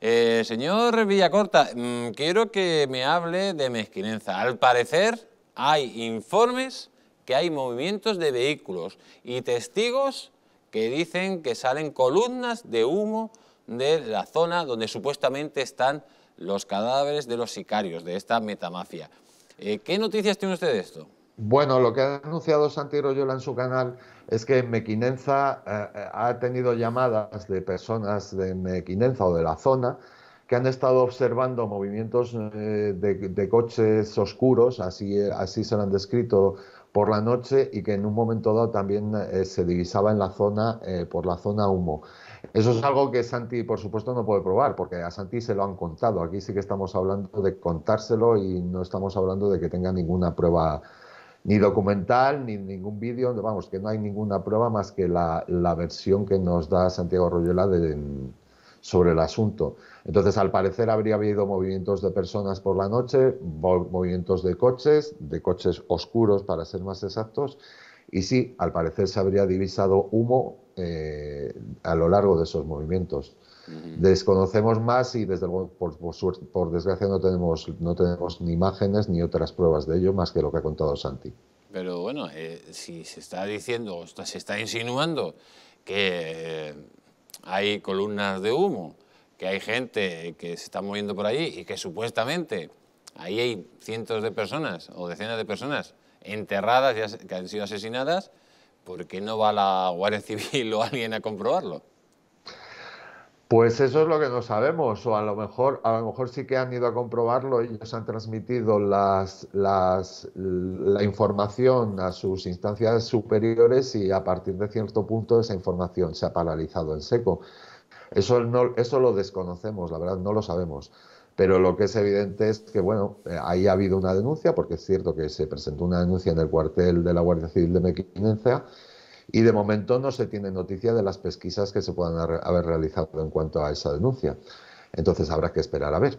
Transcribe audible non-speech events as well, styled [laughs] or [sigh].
Eh, señor Villacorta, mm, quiero que me hable de mezquinenza. Al parecer hay informes que hay movimientos de vehículos y testigos que dicen que salen columnas de humo de la zona donde supuestamente están los cadáveres de los sicarios de esta metamafia. Eh, ¿Qué noticias tiene usted de esto? Bueno, lo que ha anunciado Santi Royola en su canal es que Mequinenza eh, eh, ha tenido llamadas de personas de Mequinenza o de la zona que han estado observando movimientos eh, de, coches oscuros, así, así se lo han descrito por la noche y que en un momento dado también se divisaba en la zona, por la zona humo. Eso es algo que Santi, por supuesto, no puede probar, porque a Santi se lo han contado. Aquí sí que estamos hablando de contárselo y no estamos hablando de que tenga ninguna prueba ni documental, ni ningún vídeo, vamos, que no hay ninguna prueba más que la, versión que nos da Santiago Royuela sobre el asunto. Entonces, al parecer habría habido movimientos de personas por la noche, movimientos de coches, de coches oscuros para ser más exactos, y sí, al parecer se habría divisado humo eh, a lo largo de esos movimientos. Desconocemos más y desde luego, por, desgracia, no tenemos, no tenemos ni imágenes ni otras pruebas de ello más que lo que ha contado Santi. Pero bueno, eh, si se está diciendo, o se está insinuando que eh, hay columnas de humo, que hay gente que se está moviendo por allí y que supuestamente ahí hay cientos de personas o decenas de personas enterradas que han sido asesinadas, ¿por qué no va la Guardia Civil [laughs] o alguien a comprobarlo? Pues eso es lo que no sabemos, o a lo mejor, a lo mejor sí que han ido a comprobarlo, ellos han transmitido la información a sus instancias superiores y a partir de cierto punto esa información se ha paralizado en seco. Eso, no, eso lo desconocemos, la verdad, no lo sabemos. Pero lo que es evidente es que, bueno, eh, ahí ha habido una denuncia, porque es cierto que se presentó una denuncia en el cuartel de la Guardia Civil de Mequinencia y de momento no se tiene noticia de las pesquisas que se puedan haber realizado en cuanto a esa denuncia. Entonces habrá que esperar a ver.